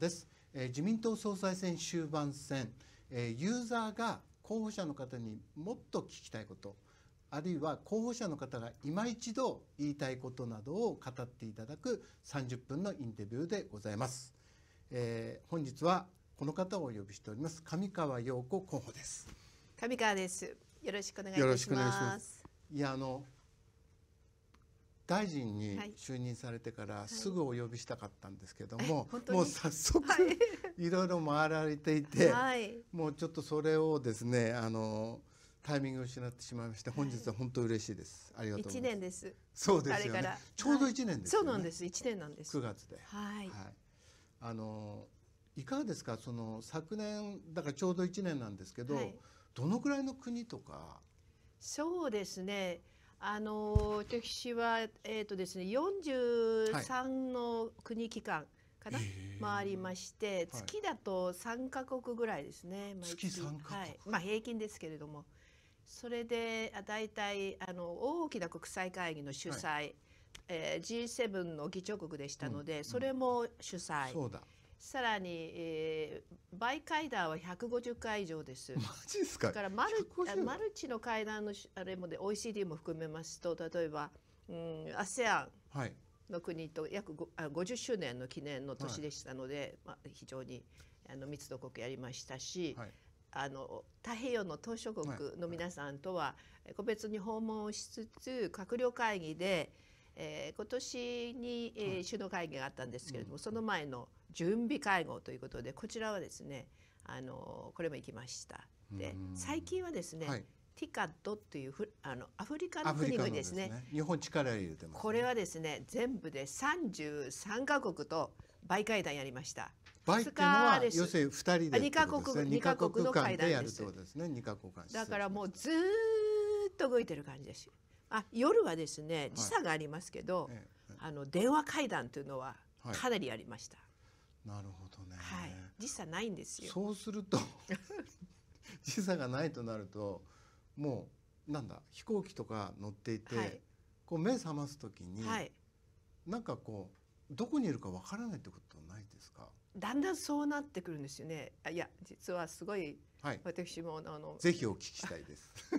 です、えー、自民党総裁選終盤戦、えー、ユーザーが候補者の方にもっと聞きたいことあるいは候補者の方が今一度言いたいことなどを語っていただく30分のインタビューでございます、えー、本日はこの方をお呼びしております上川陽子候補です上川ですよろしくお願いしますいやあの大臣に就任されてからすぐお呼びしたかったんですけども、はい、もう早速いろいろ回られていて、はい、もうちょっとそれをですねあのタイミングを失ってしまいまして本日は本当嬉しいです、はい、ありがとうございます1年ですそうですよねちょうど一年です、ね、そうなんです一年なんです九月ではい、あのいかがですかその昨年だからちょうど一年なんですけど、どのくらいの国とかそうですねあの私は、えーとですね、43の国機関かな、はい、回りまして、月だと3か国ぐらいですね毎月はい、まあ、平均ですけれどもそれで大体あの大きな国際会議の主催、はいえー、G7 の議長国でしたので、うんそれも主催。そうださらに、えー、バイカイダーは150回以上です。マジですか。だからマルマルチの会談のあれもで OECD も含めますと例えば、うん、ASEAN の国と約50周年の記念の年でしたので、はい、まあ非常にあの密度濃くやりましたし。はいあの太平洋の島しょ国の皆さんとは個別に訪問しつつ閣僚会議で、えー、今年に、えー、首脳会議があったんですけれども、その前の準備会合ということでこちらはですねあのこれも行きました。で最近はですね、はい、ティカットというあのアフリカの国々ですね、ね、日本力入れてます、ね、これはですね全部で33カ国と媒介団やりました。倍っていうのは要するに2人で二カ国二カ国の会談ですですね。二カ国間だからもうずっと動いてる感じです。あ夜はですね時差がありますけど、はい、あの電話会談というのはかなりやりました。はいなるほどね、はい、時差ないんですよそうすると 時差がないとなるともうなんだ飛行機とか乗っていて、はい、こう目覚ます時に、はい、なんかこうどこにいるかわからないってことないですか。だんだんそうなってくるんですよね。いや、実はすごい、はい、私もあのぜひお聞きしたいです。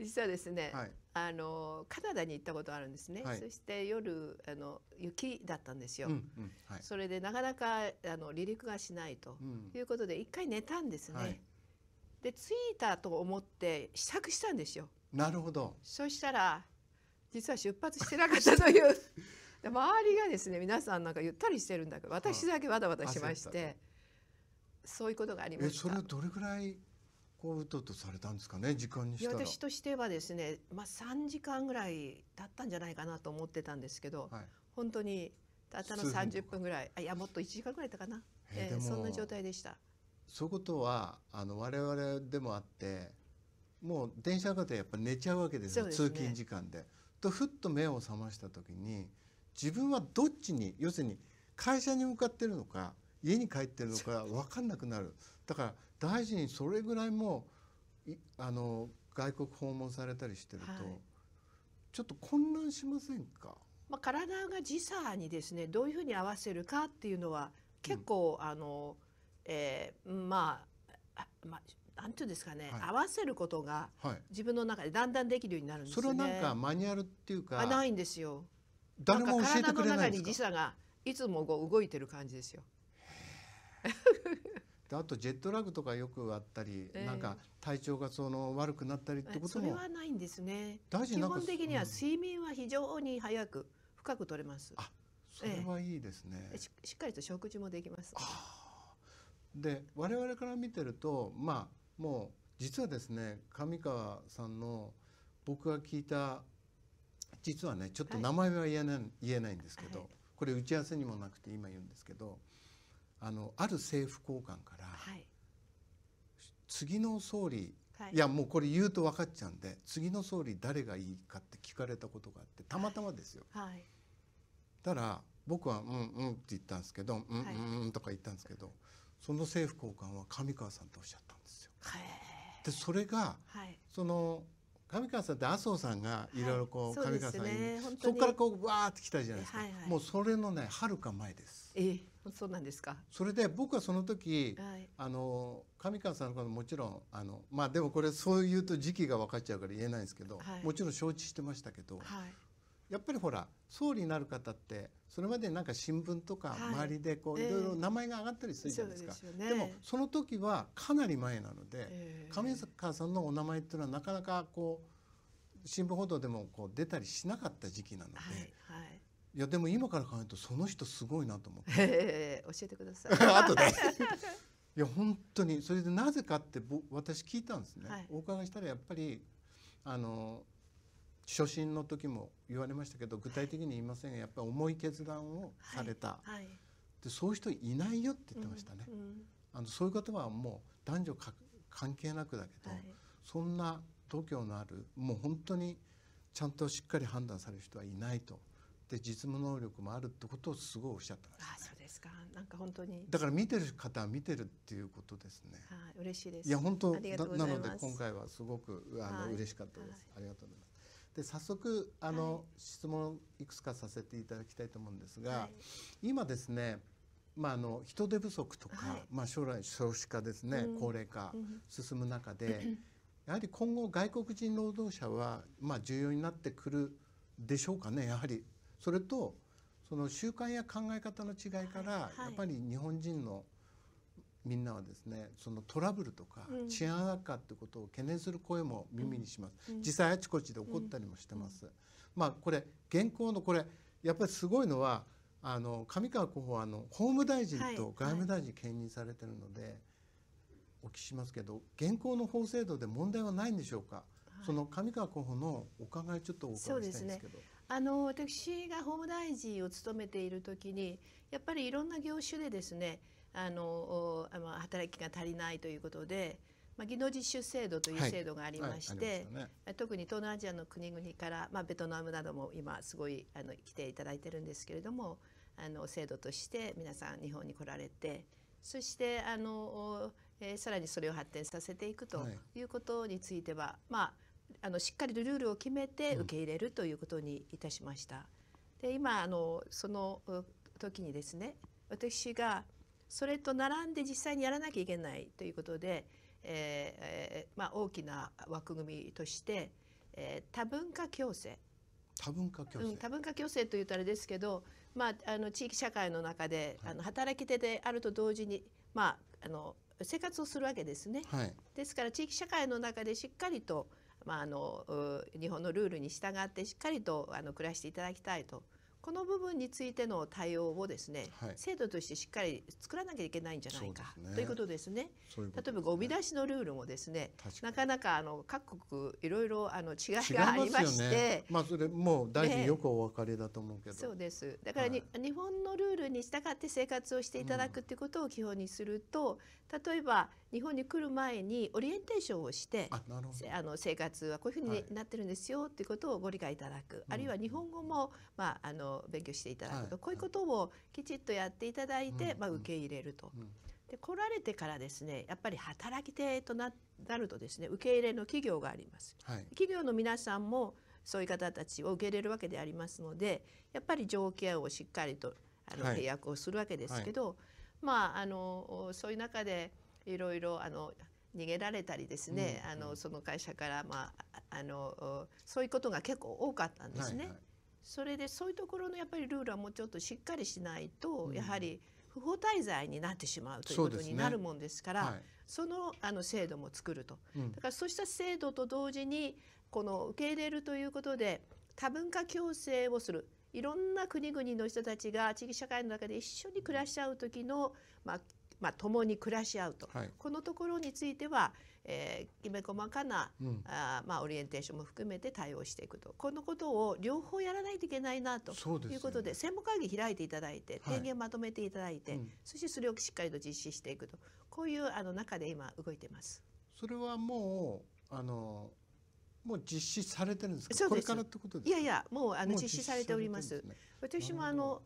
実はですね、はい、あのカナダに行ったことあるんですね、はい、そして夜あの雪だったんですよ、うんうんはい、それでなかなかあの離陸がしないということで、うん、一回寝たんですね、で着いたと思って試着したんですよなるほどそしたら実は出発してなかったという 周りがですね皆さんなんかゆったりしてるんだけど私だけわだわだしまして、そういうことがありましたそれはどれぐらいこううとうとされたんですかね時間に私としてはですね、まあ、3時間ぐらいだったんじゃないかなと思ってたんですけど、はい、本当にたったの30分ぐらいあいやもっと1時間ぐらいだったかな、えー、そんな状態でした。そういうことはあの我々でもあってもう電車の方やっぱ寝ちゃうわけですよ、ね、通勤時間で。とふっと目を覚ました時に自分はどっちに要するに会社に向かってるのか家に帰ってるのか分かんなくなるだから大臣それぐらいもいあの外国訪問されたりしてると、はい、ちょっと混乱しませんか、まあ、体が時差にですねどういうふうに合わせるかっていうのは結構、うん、あの、えー、まああまあなんていうんですかね、はい、合わせることが自分の中でだんだんできるようになるんです、ね、それはなんかマニュアルっていうかないんですよ誰も教えてくれないんですか体の中に時差がいつもこう動いてる感じですよであとジェットラグとかよくあったり、えー、なんか体調がその悪くなったりってこともはないんですね基本的には睡眠は非常に早く深く取れます、あそれはいいですね、えー、ししっかりと食事もできますで我々から見てるとまあもう実はですね上川さんの僕が聞いた実はねちょっと名前は言えないはい、言えないんですけど、はい、これ打ち合わせにもなくて今言うんですけどあのある政府高官から、はい、次の総理、はい、いやもうこれ言うと分かっちゃうんで次の総理誰がいいかって聞かれたことがあってたまたまですよ。はい、たら僕は「うんうん」って言ったんですけど「うんうんうん」とか言ったんですけど、その政府高官は上川さんとおっしゃったんですよ。でそれが、その上川さんって麻生さんがいろいろこう、上川さんにそこ、ね、からこうわーってきたじゃないですか、もうそれのねはるか前です。えーそうなんですかそれで僕はその時、はい、あの上川さんのこともちろんあのまあでもこれそう言うと時期が分かっちゃうから言えないんですけど、はい、もちろん承知してましたけど、はい、やっぱりほら総理になる方ってそれまでなんか新聞とか周りでこう、い、ろいろ名前が上がったりするじゃないですか、えーですね、でもその時はかなり前なので、えー、上川さんのお名前っていうのはなかなかこう新聞報道でもこう出たりしなかった時期なので、はいはい、いやでも今から考えるとその人すごいなと思って、教えてください 後で いや本当にそれでなぜかって私聞いたんですね、はい、お伺いしたらやっぱりあの初心の時も言われましたけど具体的に言いませんがやっぱり重い決断をされた、はいはい、でそういう人いないよって言ってましたね、うんうん、あのそういう方はもう男女関係なくだけど、そんな度胸のあるもう本当にちゃんとしっかり判断される人はいないと。で実務能力もあるってことをすごいおっしゃったらしい、ね、あそうですかなんか本当にだから見てる方は見てるっていうことですねはい嬉しいですいや本当なので今回はすごくあの、はい、嬉しかったです、はい、ありがとうございますで早速あの、はい、質問いくつかさせていただきたいと思うんですが、はい、今ですねまあ、あの人手不足とか、はい、まあ、将来少子化ですね、うん、高齢化進む中で、やはり今後外国人労働者は、まあ、重要になってくるでしょうかねやはりそれとその習慣や考え方の違いから、やっぱり日本人のみんなはですねそのトラブルとか治安悪化ってことを懸念する声も耳にします、うん、実際あちこちで起こったりもしてます、うん、まあこれ現行のこれやっぱりすごいのはあの上川候補はあの法務大臣と外務大臣兼任されてるので、はいはい、お聞きしますけど現行の法制度で問題はないんでしょうか、はい、その上川候補のお考えちょっとお伺いしたいんですけど。あの私が法務大臣を務めている時にやっぱりいろんな業種でですねあの働きが足りないということで、まあ、技能実習制度という制度がありまして、はいはいね、特に東南アジアの国々から、まあ、ベトナムなども今すごいあの来ていただいてるんですけれどもあの制度として皆さん日本に来られてそしてあの、えー、さらにそれを発展させていくということについては、はい、まああのしっかりとルールを決めて受け入れるということにいたしました。で今あのその時にですね私がそれと並んで実際にやらなきゃいけないということで、えーまあ、大きな枠組みとして、えー、多文化共生多文化共生、うん、多文化共生というとあれですけど、まあ、あの地域社会の中で、はい、あの働き手であると同時に、まあ、あの生活をするわけですね。はい、ですから地域社会の中でしっかりと、まあ、あの日本のルールに従ってしっかりとあの暮らしていただきたいとこの部分についての対応をですね、はい、制度としてしっかり作らなきゃいけないんじゃないか、ね、ということですね。ううすね例えばゴミ出しのルールもですねなかなかあの各国いろいろあの違いがありまして、ね、まあそれもう大臣よくお分かりだと思うけど、ね、そうですだからに、はい、日本のルールに従って生活をしていただくっていうことを基本にすると、うん、例えば日本に来る前にオリエンテーションをしてあの生活はこういうふうになってるんですよっていうことをご理解いただく、はい、あるいは日本語も、まああの勉強していただくと、こういうことをきちっとやっていただいて、まあ、受け入れると。で来られてからですねやっぱり働き手となるとですね受け入れの企業があります。企業の皆さんもそういう方たちを受け入れるわけでありますのでやっぱり条件をしっかりとあの、契約をするわけですけど、はい、まああのそういう中でいろいろあの逃げられたりですね、うんうん、あのその会社から、まあ、あのそういうことが結構多かったんですね。はいはいそれでそういうところのやっぱりルールはもうちょっとしっかりしないと、やはり不法滞在になってしまうということになるもんですから、ねはい、そのあの制度も作ると、うん、だからそうした制度と同時にこの受け入れるということで多文化共生をするいろんな国々の人たちが地域社会の中で一緒に暮らしちゃう時の、まあ、まあ、共に暮らし合うと、はい、このところについては、えー、きめ細かな、うん、あまあ、オリエンテーションも含めて対応していくとこのことを両方やらないといけないなということで、ね、専門会議開いていただいて提言まとめていただいて、はいそしてそれをしっかりと実施していくとこういうあの中で今動いてます。それはもうあのもう実施されてるんですか。これからってこといやいや、もうあの実施されております。すね、私もあの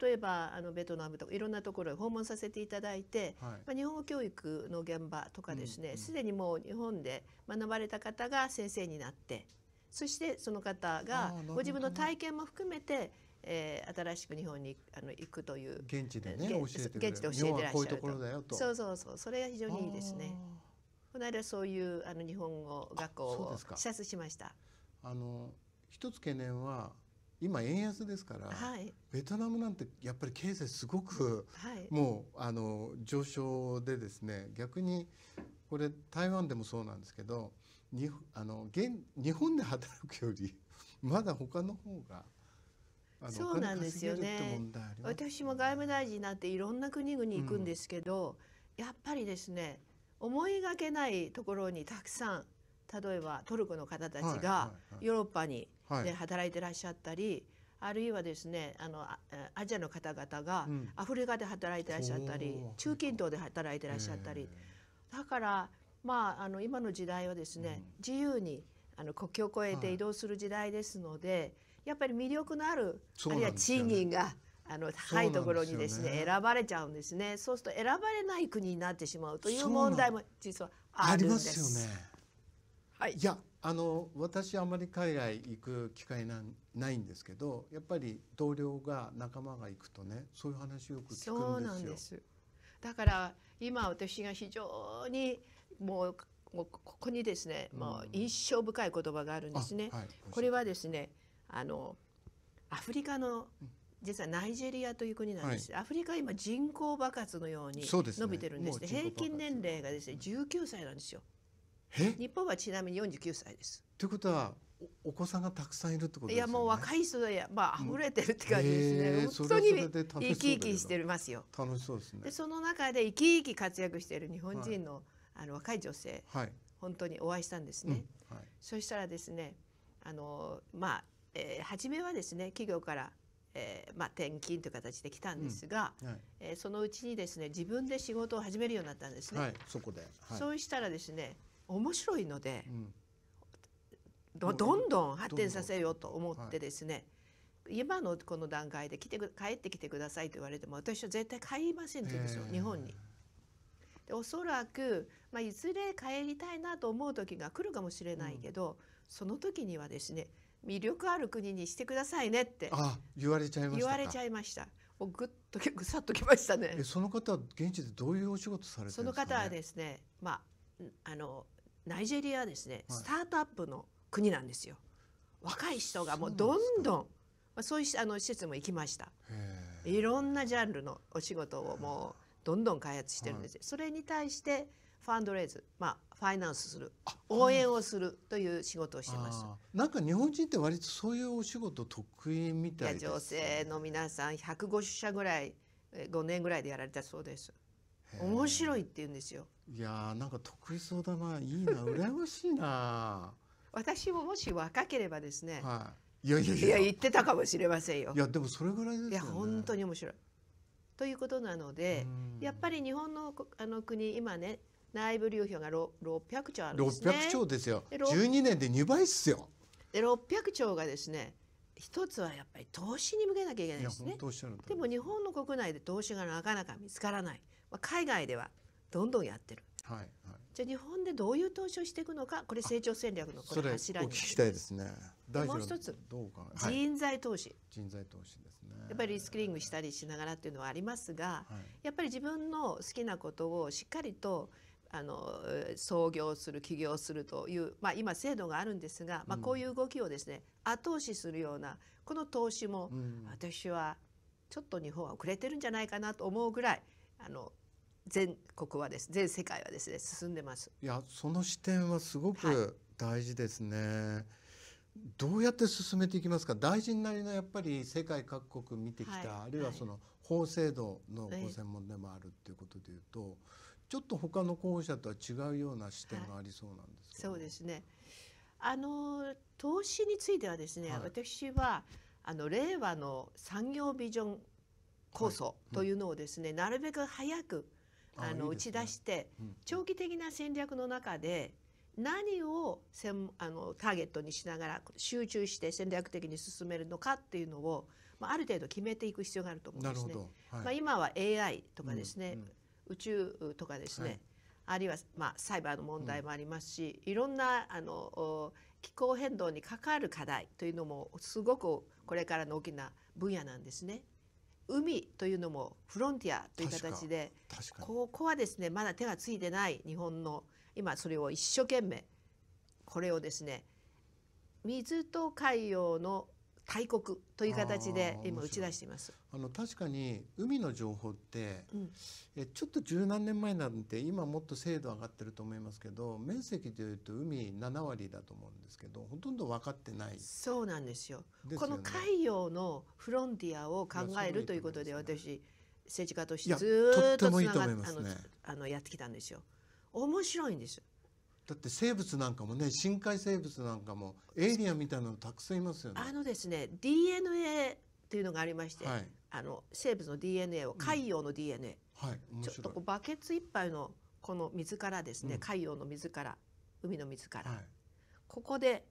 例えばあのベトナムとかいろんなところへ訪問させていただいて、はい、まあ、日本語教育の現場とかですねすで、うんうん、にもう日本で学ばれた方が先生になってそしてその方がご自分の体験も含めてえー、新しく日本にあの行くという現地でね教えて現地で教えてらっしゃるとそうそうそうそれが非常にいいですねこの間そういうあの日本語学校を視察しましたあの一つ懸念は今円安ですから、はい、ベトナムなんてやっぱり経済すごく、はい、もうあの上昇でですね逆にこれ台湾でもそうなんですけどにあの現日本で働くより まだ他の方がそうなんですよね私も外務大臣になっていろんな国々行くんですけど、うん、やっぱりですね思いがけないところにたくさん例えばトルコの方たちがヨーロッパにで働いてらっしゃったり、はい、あるいはですねあのアジアの方々がアフリカで働いてらっしゃったり、うん、中近東で働いてらっしゃったりだからまああの今の時代はですね、自由にあの国境を越えて移動する時代ですので、はい、やっぱり魅力のある、ね、あるいは賃金があの高いところにですね、ね、選ばれちゃうんですねそうすると選ばれない国になってしまうという問題も実はあるんです。ありますよねはい、いやあの私あまり海外行く機会なないんですけどやっぱり同僚が仲間が行くとねそういう話をよく聞くんですよ。だから今私が非常にもうここにですね、もう印象深い言葉があるんですね。はい、これはですねあのアフリカの、実はナイジェリアという国なんです、はい、アフリカは今人口爆発のように伸びてるんです、ねね、平均年齢がですね19歳なんですよ。日本はちなみに49歳です。ということはお子さんがたくさんいるってこと、ね、いやもう若い人でまあ溢れてるって感じですね。本当に生き生きしてますよ。楽しそうですね。でその中で生き生き活躍している日本人の、はい、あの若い女性、はい、本当にお会いしたんですね。うんはい、そしたらですねあのまあ、えー、初めはですね企業からえーまあ、転勤という形で来たんですが、うんはい、えー、そのうちにですね自分で仕事を始めるようになったんですね。はい、そこで、はい、そうしたらですね面白いので、どんどん発展させようと思ってですね、今のこの段階で来て帰ってきてくださいと言われても私は絶対帰りませんって言うんですよ、日本に。でおそらく、まあ、いずれ帰りたいなと思う時が来るかもしれないけど、うん、その時にはですね魅力ある国にしてくださいねってあ言われちゃいました言われちゃいましたもうぐっと ぐさっときましたねその方は現地でどういうお仕事されてるんですか、ね、その方はですねまああのナイジェリアはですね、スタートアップの国なんですよ。若い人がもうどんどんまあ、そういうあの施設も行きましたいろんなジャンルのお仕事をもうどんどん開発してるんです、はい、それに対してファンドレイズ、まあ、ファイナンスする応援をするという仕事をしてますなんか日本人って割とそういうお仕事得意みたいです、ね、女性の皆さん150社ぐらい5年ぐらいでやられたそうです面白いって言うんですよ。いやなんか得意そうだな、いいな、羨ましいな。私ももし若ければですね。はい。いやいやいや。言ってたかもしれませんよ。いやでもそれぐらい、ね、いや本当に面白い。ということなので、やっぱり日本のあの国今ね内部留保が600兆あるんですね。6 0兆ですよ。十二年で二倍っすよ。で六百兆がですね。一つはやっぱり投資に向けなきゃいけないですね。でも日本の国内で投資がなかなか見つからない。まあ、海外ではどんどんやってる。はいはい、じゃあ日本でどういう投資をしていくのかこれ成長戦略のこれ柱にお聞きたいですねもう一つ人材投資、はい、人材投資ですねやっぱりリスキリングしたりしながらっていうのはありますが、はい、やっぱり自分の好きなことをしっかりとあの創業する起業するという、まあ、今制度があるんですが、まあ、こういう動きをですね、うん、後押しするようなこの投資も、うん、私はちょっと日本は遅れてるんじゃないかなと思うぐらいあの全国はです全世界はですね進んでますいやその視点はすごく大事ですね、はい、どうやって進めていきますか大臣なりのやっぱり世界各国見てきた、はい、あるいはその法制度のご専門でもあるっていうことでいうと、はい、ちょっと他の候補者とは違うような視点がありそうなんですけど、ね、そうですねあの投資についてはですね、私はあの令和の産業ビジョン構想というのをですね、なるべく早くあの打ち出して、長期的な戦略の中で何をんあのターゲットにしながら集中して戦略的に進めるのかっていうのを、まあ、ある程度決めていく必要があると思うんですね。はい、まあ、今は AI とかですね、うんうん、宇宙とかですね、はい、あるいは、まあ、サイバーの問題もありますし、うん、いろんなあの気候変動に関わる課題というのもすごくこれからの大きな分野なんですね。海というのもフロンティアという形でここはですねまだ手がついてない日本の今それを一生懸命これをですね水と海洋の大国という形で今打ち出していますあの確かに海の情報って、うん、えちょっと十何年前なんて今もっと精度上がってると思いますけど面積でいうと海7割だと思うんですけどほとんど分かってないそうなんですよ、ね、この海洋のフロンティアを考えるということで私政治家としてずっとつながって、ね、あのやってきたんですよ。面白いんですだって生物なんかもね深海生物なんかもエイリアンみたいなのたくさんいますよね。あのですね DNA ていうのがありまして、はい、あの生物の DNA を海洋の DNA、うんはい、ちょっとこうバケツ一杯のこの水からですね、うん、海洋の水から海の水から、はい、ここで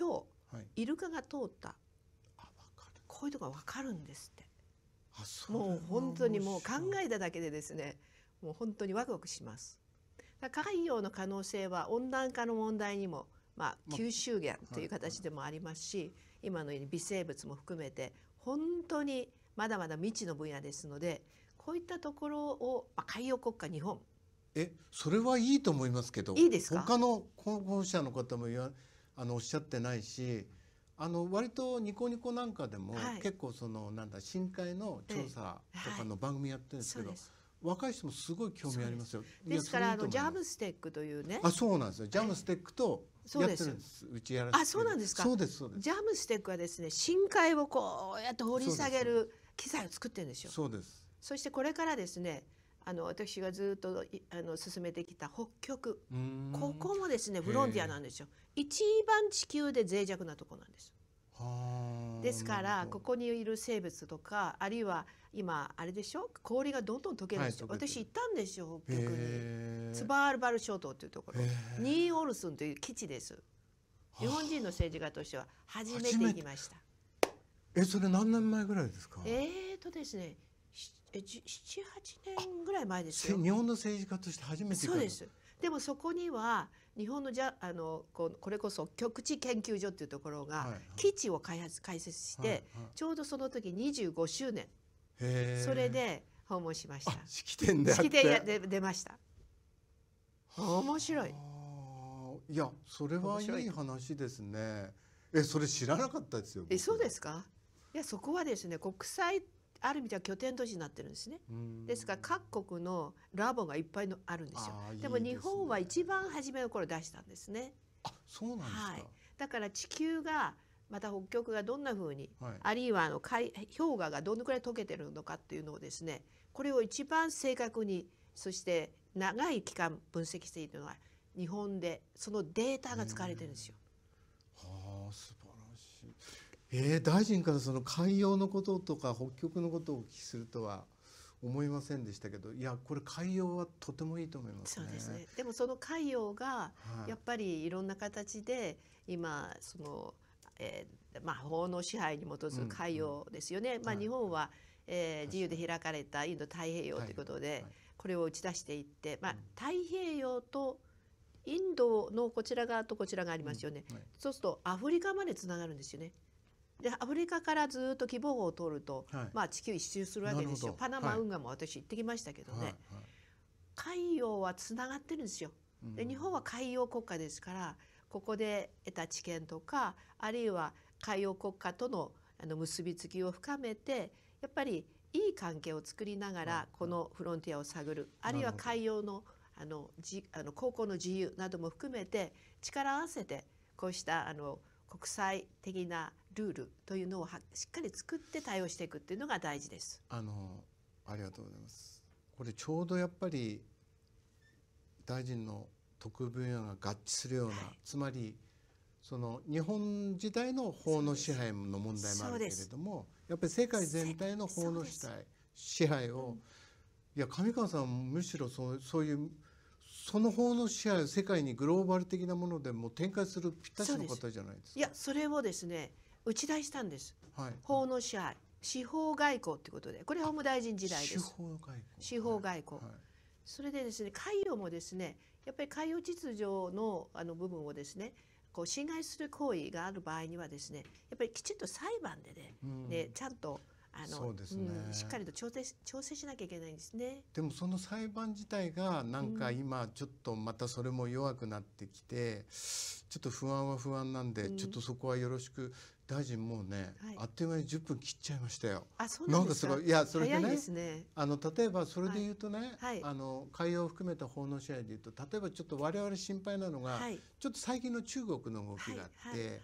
今日、はい、イルカが通ったこういうとこが分かるんですってもう本当にもう考えただけでですねもう本当にワクワクします。海洋の可能性は温暖化の問題にも、まあ、吸収源という形でもありますし、今のように微生物も含めて本当にまだまだ未知の分野ですのでこういったところを、まあ、海洋国家日本えそれはいいと思いますけどいいですか他の候補者の方もあのおっしゃってないしあの割とニコニコなんかでも、はい、結構そのなんだ深海の調査とかの番組やってるんですけど、はい若い人もすごい興味ありますよ。ですからあのジャムステックというね。あ、そうなんですよ。ジャムステックとやってるんです。うちやらあ、そうなんですか。そうですそうです。ジャムステックはですね、深海をこうやって掘り下げる機材を作ってるんですよ。そうです。そしてこれからですね、あの私がずっとあの進めてきた北極ここもですねフロンティアなんですよ一番地球で脆弱なとこなんですですからここにいる生物とかあるいは今あれでしょ氷がどんどん溶けるんですよ、はい、私行ったんですよ北極にツバールバル諸島というところニーオルスンという基地です日本人の政治家としては初めて行きましたえそれ何年前ぐらいですかえーとですね78年ぐらい前ですよ日本の政治家として初めてそうですでもそこには日本のじゃあのこうこれこそ局地研究所っていうところが基地を開発開設して、ちょうどその時25周年それで訪問しました式典で式典で出ました面白いいやそれはいい話ですねえそれ知らなかったですよえそうですかいやそこはですね国際ある意味では拠点都市になってるんですね。ですから各国のラボがいっぱいのあるんですよ。でも日本は一番初めの頃出したんですね。あ、そうなんですか。はい、だから地球がまた北極がどんな風に、はい、あるいはあの海氷河がどのくらい溶けてるのかっていうのをですね、これを一番正確にそして長い期間分析しているのは日本でそのデータが使われてるんですよ。はあ、素えー、大臣からその海洋のこととか北極のことをお聞きするとは思いませんでしたけどいやこれ海洋はとてもいいと思います、ね、そうですねでもその海洋がやっぱりいろんな形で今その、えーまあ、法の支配に基づく海洋ですよね。うんうん、まあ、日本は、えー、自由で開かれたインド太平洋ということで、これを打ち出していって、まあ、太平洋とインドのこちら側とこちらがありますよね、うんはい、そうするとアフリカまでつながるんですよね。でアフリカからずっと希望を通ると、はい、まあ、地球一周するわけですよパナマ運河も私行ってきましたけどね、はいはい、海洋はつながってるんですよ。で日本は海洋国家ですからここで得た知見とかあるいは海洋国家とのあの結びつきを深めてやっぱりいい関係を作りながらこのフロンティアを探るあるいは海洋のあのじあの高校の自由なども含めて力を合わせてこうしたあの国際的なルールというのをはしっかり作って対応していくっていうのが大事です。あのありがとうございます。これちょうどやっぱり大臣の特分野が合致するような、はい、つまりその日本時代の法の支配の問題もあるけれどもやっぱり世界全体の法の支配を、うん、いや上川さんむしろそうそういうその法の支配を世界にグローバル的なものでも展開するぴったしの方じゃないですか。いやそれをですね打ち出したんです、はい、法の支配司法外交ということでこれ法務大臣時代です司法外交、はい、それでですね海洋もですねやっぱり海洋秩序のあの部分をですねこう侵害する行為がある場合にはですねやっぱりきちんと裁判でねうん、ねちゃんとあの、ねうん、しっかりと調整調整しなきゃいけないんですね。でもその裁判自体がなんか今ちょっとまたそれも弱くなってきて、うん、ちょっと不安は不安なんで、うん、ちょっとそこはよろしく大臣もうね、はい、あっという間に10分切っちゃいましたよ。あそうなんですかいいやそれでね、ね、あの例えばそれで言うとね、はい、あの海洋を含めた法の試合で言うと例えばちょっと我々心配なのが、はい、ちょっと最近の中国の動きがあって、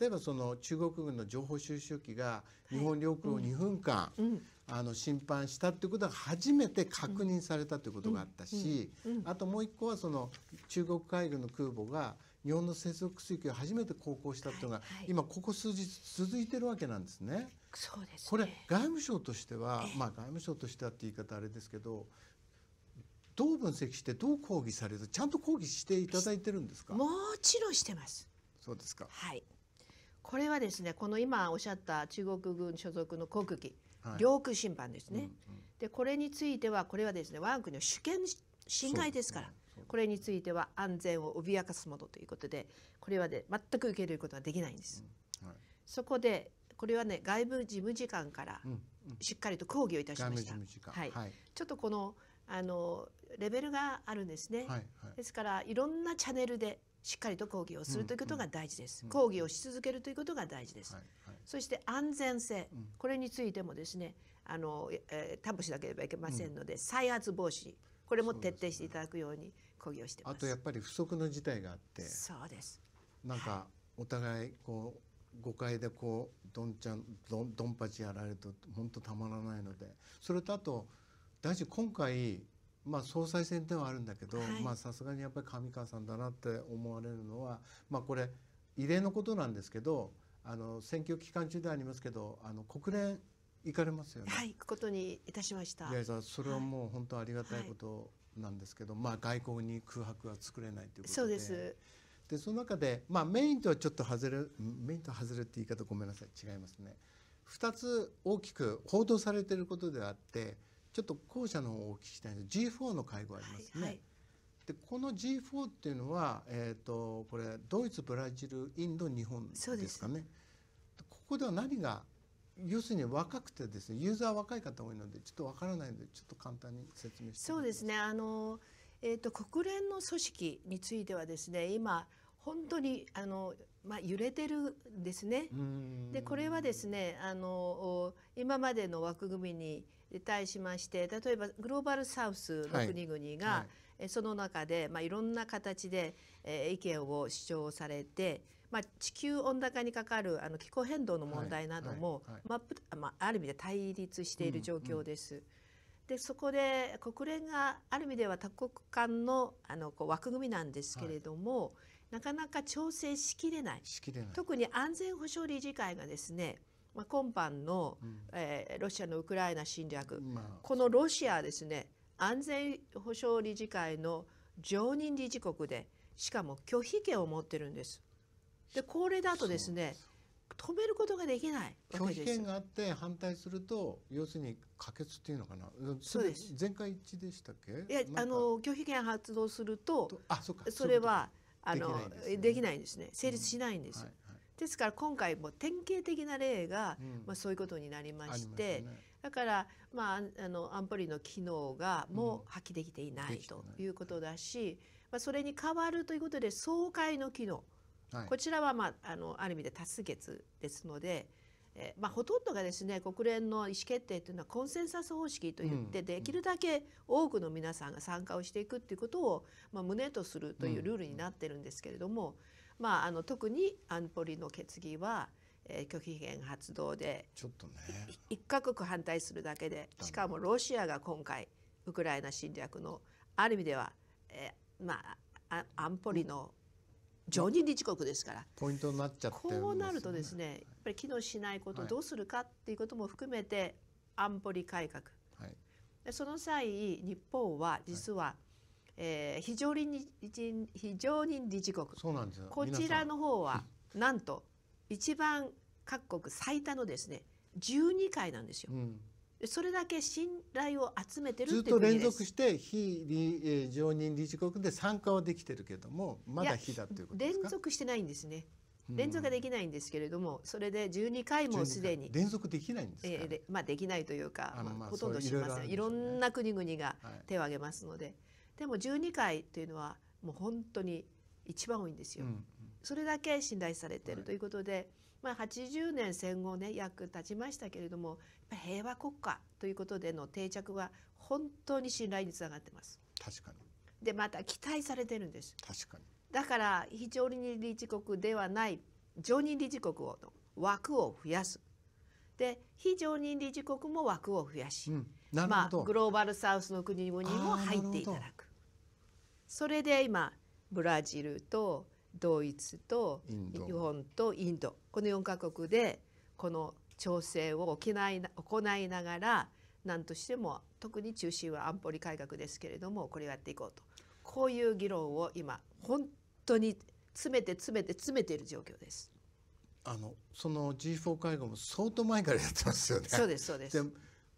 例えばその中国軍の情報収集機が日本領空を2分間、うんうんあの審判したってことが初めて確認されたということがあったし、あともう一個はその中国海軍の空母が日本の生息水域を初めて航行したというのが、はいはい、今ここ数日続いてるわけなんですね。そうです、ね、これ外務省としては、まあ、外務省としてはって言い方あれですけどどう分析してどう抗議されるちゃんと抗議していただいてるんですかもちろんしてます。そうですか、はい、これはですねこの今おっしゃった中国軍所属の航空機、はい、領空侵犯ですね、うんうん、でこれについてはこれはですね我が国の主権侵害ですから、ね、これについては安全を脅かすものということでこれはね全く受け入れることはできないんです。うんはい、そこでこれはね外部事務次官からしっかりと抗議をいたしました。はい、ちょっとこのあのレベルがあるんですね。はいはい、ですからいろんなチャンネルでしっかりと抗議をするということが大事です。うんうん、抗議をし続けるということが大事です。はいはい、そして安全性、うん、これについてもですね、あの、えー、担保しなければいけませんので、再発防止これも徹底していただくように講義をしてます。あとやっぱり不測の事態があってそうですなんかお互いこう誤解でこうどんちゃんどんどんぱちやられると本当たまらないのでそれとあと大臣今回まあ、総裁選ではあるんだけどさすがにやっぱり上川さんだなって思われるのは、まあ、これ異例のことなんですけどあの選挙期間中ではありますけどあの国連行かれますよね。はい、行くことにいたしました。いやそれはもう本当ありがたいことなんですけど、はい、まあ外交に空白は作れないということで。そうです。でその中で、まあ、メインとはちょっと外れメインと外れって言い方ごめんなさい違いますね二つ大きく報道されていることであってちょっと後者の方をお聞きしたいんです G4 の会合ありますね。はいはい、でこの G4 っていうのは、えーと、とこれドイツブラジルインド日本ですかね。ここでは何が要するに若くてですねユーザー若い方多いのでちょっとわからないのでちょっと簡単に説明してそうですねあの、えーと、国連の組織についてはですね今本当にあの、まあ、揺れてるですね。でこれはですねあの今までの枠組みに対しまして例えばグローバルサウスの国々が、はいはい、その中で、まあ、いろんな形で、えー、意見を主張されて。まあ、地球温暖化にかかるあの気候変動の問題なども、はいはいまあ、あ、る意味で対立している状況です。うんうん、でそこで国連がある意味では多国間のあのこう枠組みなんですけれども、はい、なかなか調整しきれない特に安全保障理事会がですねまあ、今般の、うん、えー、ロシアのウクライナ侵略、まあ、このロシアはですね安全保障理事会の常任理事国でしかも拒否権を持ってるんです。で高齢だとですね止めることができない拒否権があって反対すると要するに可決っていうのかなそうです全会一致でしたっけいやあの拒否権発動するとあそうかそれはあのできないんですね、ね、成立しないんです、うんはいはい、ですから今回も典型的な例が、うん、まあ、そういうことになりまして、だから、まあ、あの安保理の機能がもう発揮できていない、うん、ということだし、まあ、それに代わるということで総会の機能はい、こちらは、まあ、あのある意味で多数決ですので、えーまあ、ほとんどがですね国連の意思決定というのはコンセンサス方式といって、うん、できるだけ多くの皆さんが参加をしていくっていうことを、まあ、旨とするというルールになってるんですけれども、うん、まあ、あの特に安保理の決議は、えー、拒否権発動でちょっと、ね、一か国反対するだけでしかもロシアが今回ウクライナ侵略のある意味では、えーまあ、あ安保理の、うん常任理事国ですからポイントになっちゃって、ね、こうなるとですねやっぱり機能しないことどうするかっていうことも含めて安保理改革、はい、でその際日本は実は、はい、えー、非常任非常任理事国そうなんですよこちらの方はなんと一番各国最多のですね12回なんですよ。うんそれだけ信頼を集めてるずっと連続して非理、えー、常任理事国で参加はできてるけどもまだ非だということ連続してないんですね。連続ができないんですけれども、それで12回もすでに連続できないんですえー、まあできないというか、まあまあ、ほとんどしません、いろんな国々が手を挙げますので、はい、でも12回というのはもう本当に一番多いんですよ、うんうん、それだけ信頼されてるということで、はいまあ、80年戦後ね約経ちましたけれども平和国家ということでの定着は本当に信頼につながってます。確かにでまた期待されてるんです。確かにだから非常に理事国ではない常任理事国を枠を増やす。で非常任理事国も枠を増やし、うん、まあ、グローバルサウスの国にも入っていただくそれで今ブラジルとドイツと日本とインドこの4カ国でこの調整を行い行いながら何としても特に中心は安保理改革ですけれどもこれをやっていこうとこういう議論を今本当に詰めて詰めて詰めている状況です。あのその G4 会合も相当前からやってますよね。そうですそうです。で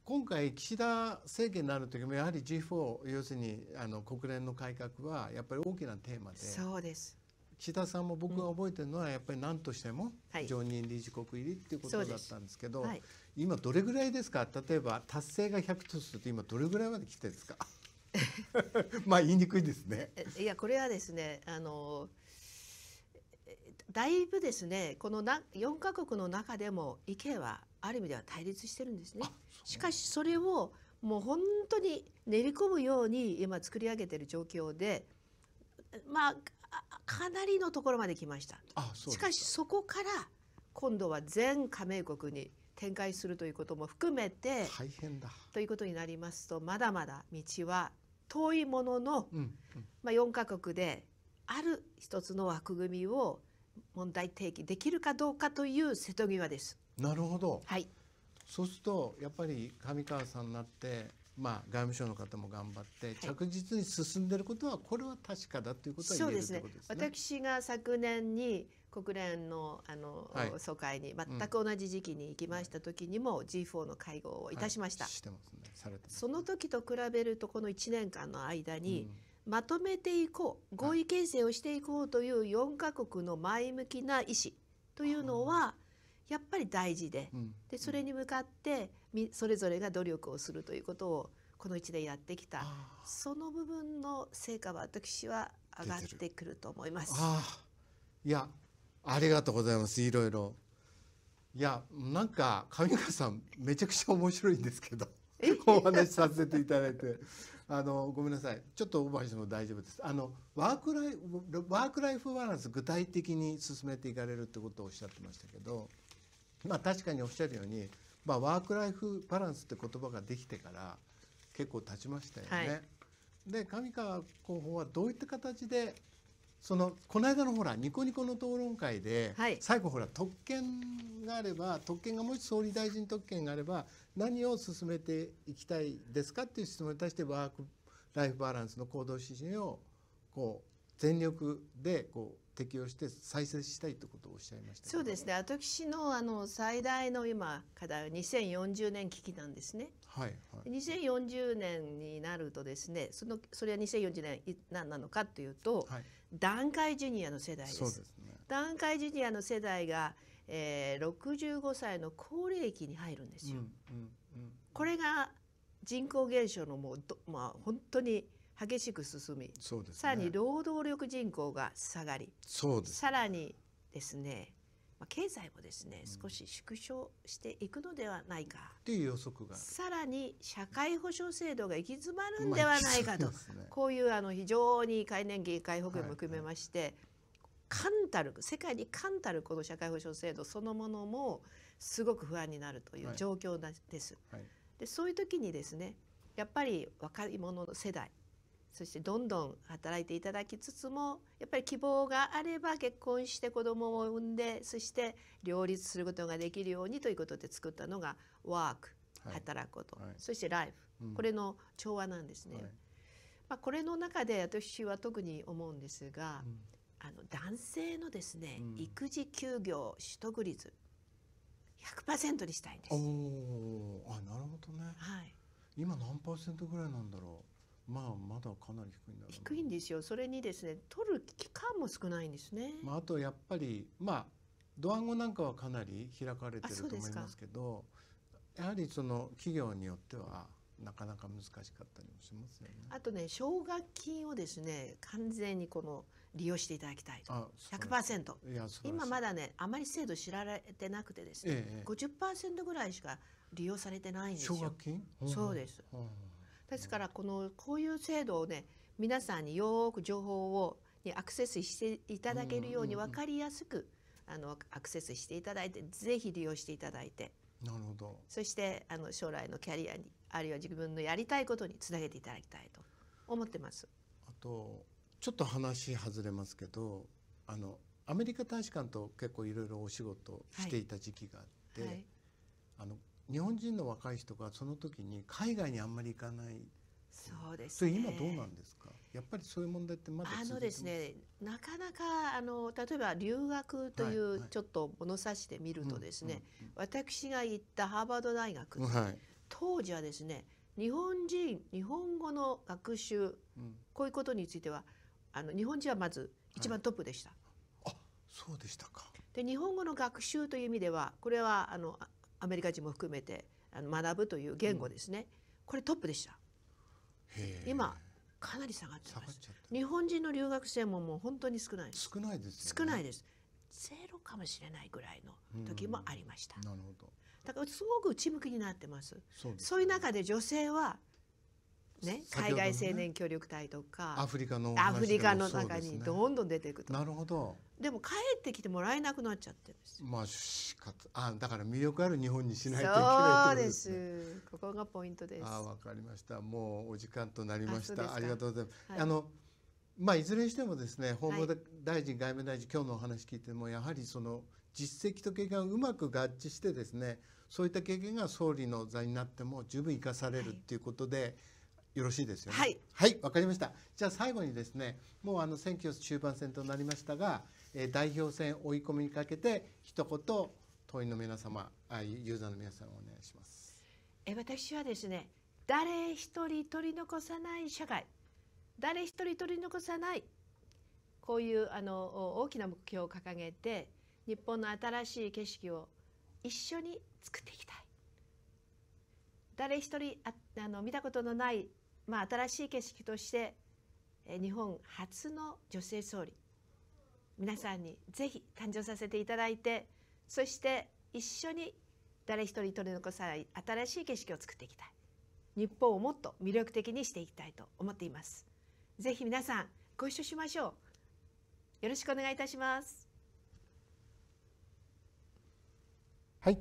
今回岸田政権になる時もやはり G4 要するにあの国連の改革はやっぱり大きなテーマで。そうです。岸田さんも僕が覚えてるのはやっぱり何としても常任理事国入りっていうことだったんですけど、はい、今どれぐらいですか例えば達成が100とすると今どれぐらいまで来てるんですか まあ言いにくいですね。いやこれはですねあのだいぶですねこの4カ国の中でも意見はある意味では対立してるんですね。しかしそれをもう本当に練り込むように今作り上げてる状況でまあかなりのところまで来ました。あそうしかしそこから今度は全加盟国に展開するということも含めて大変だということになりますとまだまだ道は遠いものの、うんうん、まあ、4カ国である一つの枠組みを問題提起できるかどうかという瀬戸際です。なるほど、はい、そうするとやっぱり上川さんになってまあ、外務省の方も頑張って着実に進んでいることは、これは確かだということは言える、ね、そうですね。私が昨年に国連のあの、はい、総会に全く同じ時期に行きました時にも G4 の会合をいたしました。その時と比べるとこの1年間の間に、うん、まとめていこう合意形成をしていこうという4か国の前向きな意思というのはやっぱり大事でうん、でそれに向かって、うんそれぞれが努力をするということをこの1年やってきたその部分の成果は私は上がってくると思います。あいやありがとうございますいろいろ。いやなんか上川さんめちゃくちゃ面白いんですけど お話しさせていただいてあのごめんなさいちょっとオーバーしても大丈夫です。あのワークライワークライフバランス具体的に進めていかれるってことをおっしゃってましたけど、まあ、確かにおっしゃるようにまあ、ワーク・ライフ・バランスって言葉ができてから結構経ちましたよね。はい、で上川候補はどういった形でそのこの間のほらニコニコの討論会で、はい、最後ほら特権があれば特権がもし総理大臣特権があれば何を進めていきたいですかっていう質問に対してワーク・ライフ・バランスの行動指針をこう全力でこう適用して再生したいということをおっしゃいました、そうですね私のあの最大の今課題は2040年危機なんですね、はいはい、2040年になるとですねそのそれは2040年何なのかというと、はい、団塊ジュニアの世代ですそうです、ね、団塊ジュニアの世代が、えー、65歳の高齢期に入るんですよ、うんうんうん、これが人口減少のもうまあ、本当に激しく進み、ね、さらに労働力人口が下がりさらにですねまあ、経済もですね、少し縮小していくのではないか、っていう予測がさらに社会保障制度が行き詰まるんではないかと、ね、こういうあの非常に概年議会保険も含めまして、はいたる世界に冠たるこの社会保障制度そのものもすごく不安になるという状況です。はい、でそういう時にですねやっぱり若い者の世代そしてどんどん働いていただきつつもやっぱり希望があれば結婚して子供を産んでそして両立することができるようにということで作ったのがワーク、はい、働くこと、はい、そしてライフ、うん、これの調和なんですね。はい、まあ、これの中で私は特に思うんですが、うん、あの男性のですね、うん、育児休業取得率100%にしたいんです。あなるほどね、はい、今何パーセントぐらいなんだろうまあまだかなり低いんだろう低いんですよそれにですね取る期間も少ないんですね、まあ、あとやっぱりまあドアンゴなんかはかなり開かれてると思いますけどやはりその企業によってはなかなか難しかったりもしますよね。あとね奨学金をですね完全にこの利用していただきたいあ100%いや今まだねあまり制度知られてなくてですね、ええ、50%ぐらいしか利用されてないんですよ。奨学金そうです、ですからこのこういう制度をね皆さんによく情報をにアクセスしていただけるように分かりやすく、あのアクセスしていただいてぜひ利用していただいてなるほどそしてあの将来のキャリアにあるいは自分のやりたいことにつなげていただきたいと思ってます。あとちょっと話外れますけどあのアメリカ大使館と結構いろいろお仕事していた時期があって、はいはい、あの日本人の若い人がその時に海外にあんまり行かない。そうですね。今どうなんですか。やっぱりそういう問題ってまだあのですね、なかなかあの例えば留学というちょっと物差しで見るとですね、私が行ったハーバード大学、はい、当時はですね、日本人日本語の学習、うん、こういうことについてはあの日本人はまず一番トップでした。はい、あ、そうでしたか。で日本語の学習という意味ではこれはあのアメリカ人も含めてあの学ぶという言語ですね、これトップでした。今かなり下がってます日本人の留学生ももう本当に少ない少ないです、ね、少ないですゼロかもしれないぐらいの時もありました、うん、なるほどだからすごく内向きになってますそういう中で女性はね、海外青年協力隊とか、ね、アフリカのアフリカの中にどんどん出ていくと、なるほどでも帰ってきてもらえなくなっちゃってるんですまあしかあだから魅力ある日本にしないといけないとですねそうですここがポイントですあわかりましたもうお時間となりましたありがとうございます、はい、あのまあ、いずれにしてもですね法務大臣、外務大臣今日のお話聞いてもやはりその実績と経験がうまく合致してですねそういった経験が総理の座になっても十分生かされるっていうことで、はいよろしいですよね。はい、はい、わかりました。じゃあ最後にですね、もうあの選挙中盤戦となりましたが、えー、代表選追い込みにかけて一言党員の皆様、あユーザーの皆様お願いします。え私はですね、誰一人取り残さない社会、誰一人取り残さないこういうあの大きな目標を掲げて、日本の新しい景色を一緒に作っていきたい。誰一人ああの見たことのないまあ、新しい景色として日本初の女性総理皆さんにぜひ誕生させていただいてそして一緒に誰一人取り残さない新しい景色を作っていきたい日本をもっと魅力的にしていきたいと思っていますぜひ皆さんご一緒しましょうよろしくお願いいたしますはい